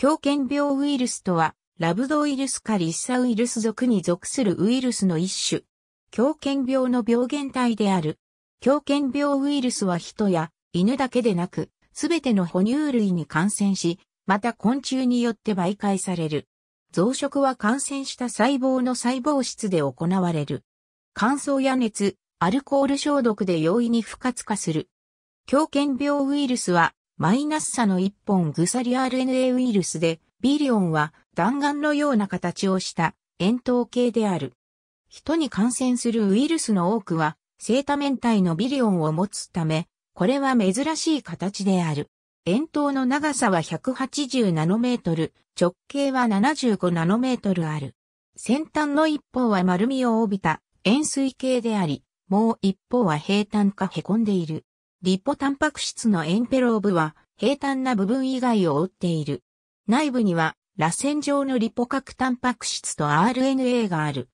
狂犬病ウイルスとは、ラブドウイルスかリッサウイルス属に属するウイルスの一種。狂犬病の病原体である。狂犬病ウイルスは人や犬だけでなく、すべての哺乳類に感染し、また昆虫によって媒介される。増殖は感染した細胞の細胞質で行われる。乾燥や熱、アルコール消毒で容易に不活化する。狂犬病ウイルスはマイナス差の一本リ RNA ウイルスで、ビリオンは弾丸のような形をした円筒形である。人に感染するウイルスの多くは、生多面体のビリオンを持つため、これは珍しい形である。円筒の長さは180ナノメートル、直径は75ナノメートルある。先端の一方は丸みを帯びた円錐形であり、もう一方は平坦か凹んでいる。リポタンパク質のエンペローブは平坦な部分以外を覆っている。内部には螺旋状のリポ核タンパク質と RNA がある。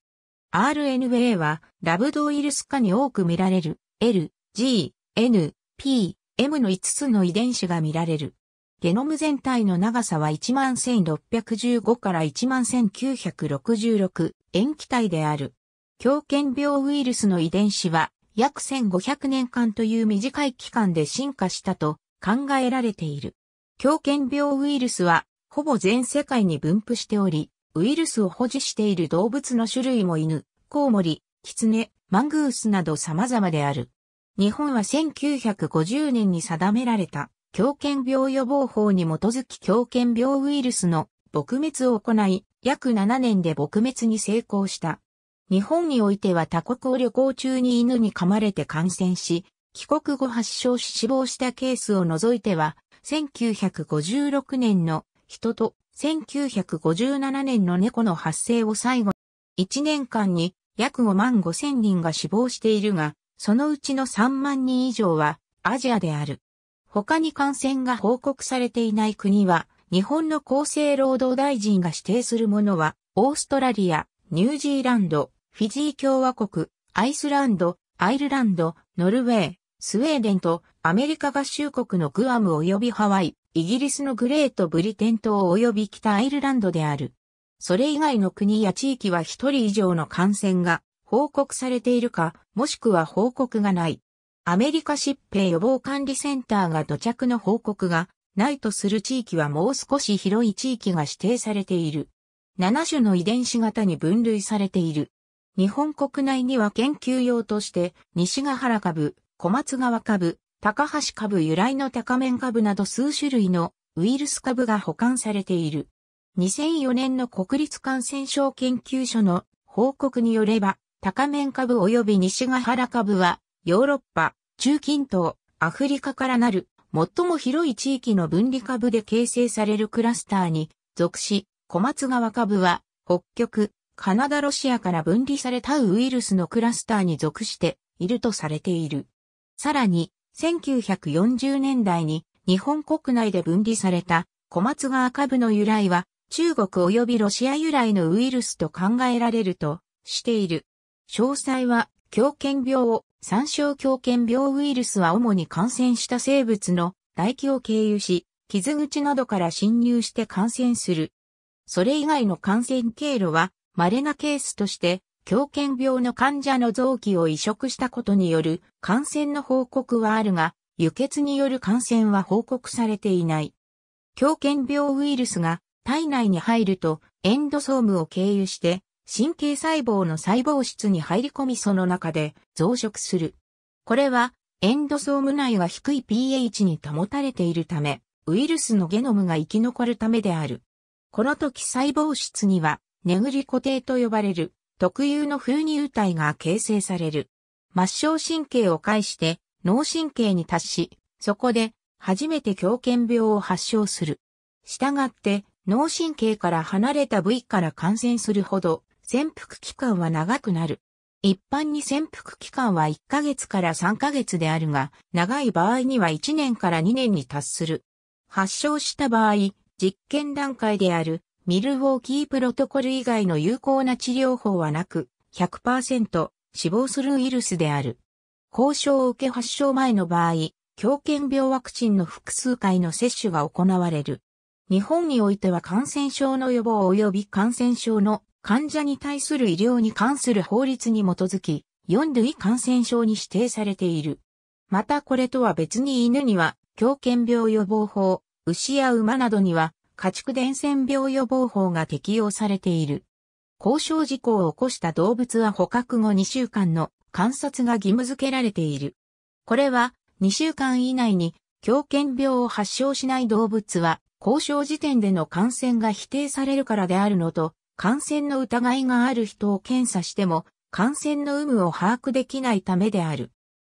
RNA はラブドウイルス化に多く見られる L、G、N、P、M の5つの遺伝子が見られる。ゲノム全体の長さは11,615から11,966塩基体である。狂犬病ウイルスの遺伝子は約1500年間という短い期間で進化したと考えられている。狂犬病ウイルスはほぼ全世界に分布しており、ウイルスを保持している動物の種類も犬、コウモリ、キツネ、マングースなど様々である。日本は1950年に定められた狂犬病予防法に基づき狂犬病ウイルスの撲滅を行い、約7年で撲滅に成功した。日本においては他国を旅行中に犬に噛まれて感染し、帰国後発症し死亡したケースを除いては、1956年の人と1957年の猫の発生を最後、1年間に約5万5千人が死亡しているが、そのうちの3万人以上はアジアである。他に感染が報告されていない国は、日本の厚生労働大臣が指定するものは、オーストラリア、ニュージーランド、フィジー共和国、アイスランド、アイルランド、ノルウェー、スウェーデンとアメリカ合衆国のグアム及びハワイ、イギリスのグレートブリテン島及び北アイルランドである。それ以外の国や地域は1人以上の感染が報告されているか、もしくは報告がない。アメリカ疾病予防管理センターが土着の報告がないとする地域はもう少し広い地域が指定されている。7種の遺伝子型に分類されている。日本国内には研究用として、西ヶ原株、小松川株、高橋株由来の高面株など数種類のウイルス株が保管されている。2004年の国立感染症研究所の報告によれば、高面株及び西ヶ原株は、ヨーロッパ、中近東、アフリカからなる、最も広い地域の分離株で形成されるクラスターに属し、小松川株は、北極、カナダロシアから分離されたウイルスのクラスターに属しているとされている。さらに、1940年代に日本国内で分離された小松川株の由来は中国及びロシア由来のウイルスと考えられるとしている。詳細は狂犬病を、参照狂犬病ウイルスは主に感染した生物の唾液を経由し、傷口などから侵入して感染する。それ以外の感染経路は稀なケースとして、狂犬病の患者の臓器を移植したことによる感染の報告はあるが、輸血による感染は報告されていない。狂犬病ウイルスが体内に入るとエンドソームを経由して神経細胞の細胞質に入り込みその中で増殖する。これはエンドソーム内が低い pH に保たれているため、ウイルスのゲノムが生き残るためである。この時細胞質には眠り固定と呼ばれる特有の風乳体が形成される。末梢神経を介して脳神経に達し、そこで初めて狂犬病を発症する。したがって脳神経から離れた部位から感染するほど潜伏期間は長くなる。一般に潜伏期間は1ヶ月から3ヶ月であるが、長い場合には1年から2年に達する。発症した場合、実験段階であるミルウォーキープロトコル以外の有効な治療法はなく、100%死亡するウイルスである。交渉を受け発症前の場合、狂犬病ワクチンの複数回の接種が行われる。日本においては感染症の予防及び感染症の患者に対する医療に関する法律に基づき、4類感染症に指定されている。またこれとは別に犬には、狂犬病予防法、牛や馬などには、家畜伝染病予防法が適用されている。交渉事故を起こした動物は捕獲後2週間の観察が義務付けられている。これは2週間以内に狂犬病を発症しない動物は交渉時点での感染が否定されるからであるのと、感染の疑いがある人を検査しても感染の有無を把握できないためである。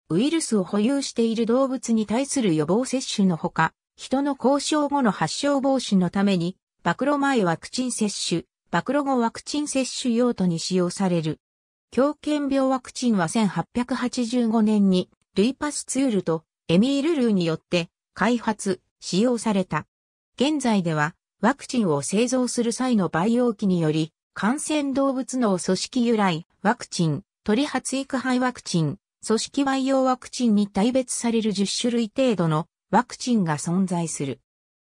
ウイルスを保有している動物に対する予防接種のほか、人の交渉後の発症防止のために、暴露前ワクチン接種、暴露後ワクチン接種用途に使用される。狂犬病ワクチンは1885年に、ルイパスツールとエミールルーによって開発、使用された。現在では、ワクチンを製造する際の培養器により、感染動物の組織由来ワクチン、鳥発育肺ワクチン、組織培養ワクチンに大別される10種類程度のワクチンが存在する。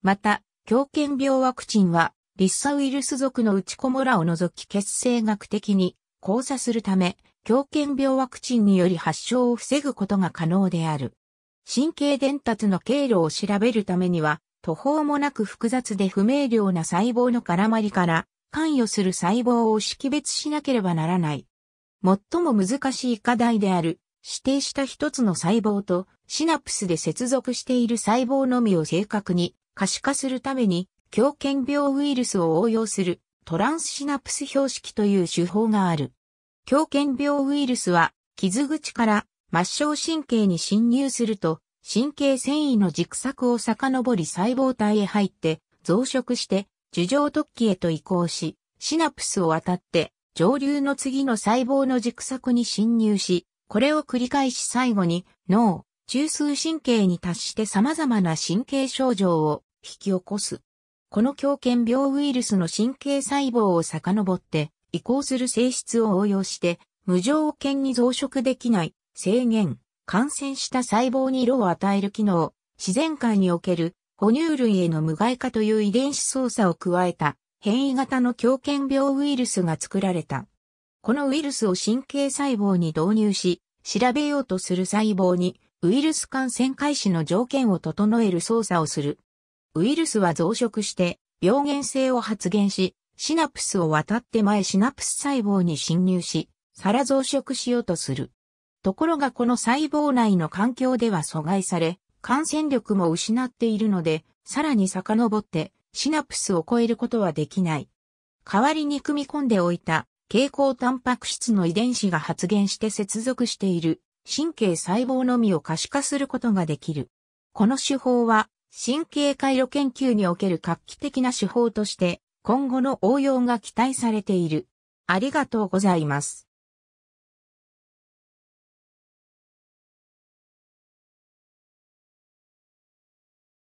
また、狂犬病ワクチンは、リッサウイルス属の内こもらを除き血清学的に交差するため、狂犬病ワクチンにより発症を防ぐことが可能である。神経伝達の経路を調べるためには、途方もなく複雑で不明瞭な細胞の絡まりから関与する細胞を識別しなければならない。最も難しい課題である指定した一つの細胞とシナプスで接続している細胞のみを正確に可視化するために狂犬病ウイルスを応用するトランスシナプス標識という手法がある。狂犬病ウイルスは傷口から末梢神経に侵入すると神経繊維の軸索を遡り細胞体へ入って増殖して樹状突起へと移行しシナプスを渡って上流の次の細胞の軸索に侵入しこれを繰り返し最後に脳、中枢神経に達して様々な神経症状を引き起こす。この狂犬病ウイルスの神経細胞を遡って移行する性質を応用して無条件に増殖できない制限、感染した細胞に色を与える機能、自然界における哺乳類への無害化という遺伝子操作を加えた変異型の狂犬病ウイルスが作られた。このウイルスを神経細胞に導入し、調べようとする細胞にウイルス感染開始の条件を整える操作をする。ウイルスは増殖して病原性を発現し、シナプスを渡って前シナプス細胞に侵入し、さら増殖しようとする。ところがこの細胞内の環境では阻害され、感染力も失っているので、さらに遡ってシナプスを超えることはできない。代わりに組み込んでおいた蛍光タンパク質の遺伝子が発現して接続している神経細胞のみを可視化することができる。この手法は神経回路研究における画期的な手法として今後の応用が期待されている。ありがとうございます。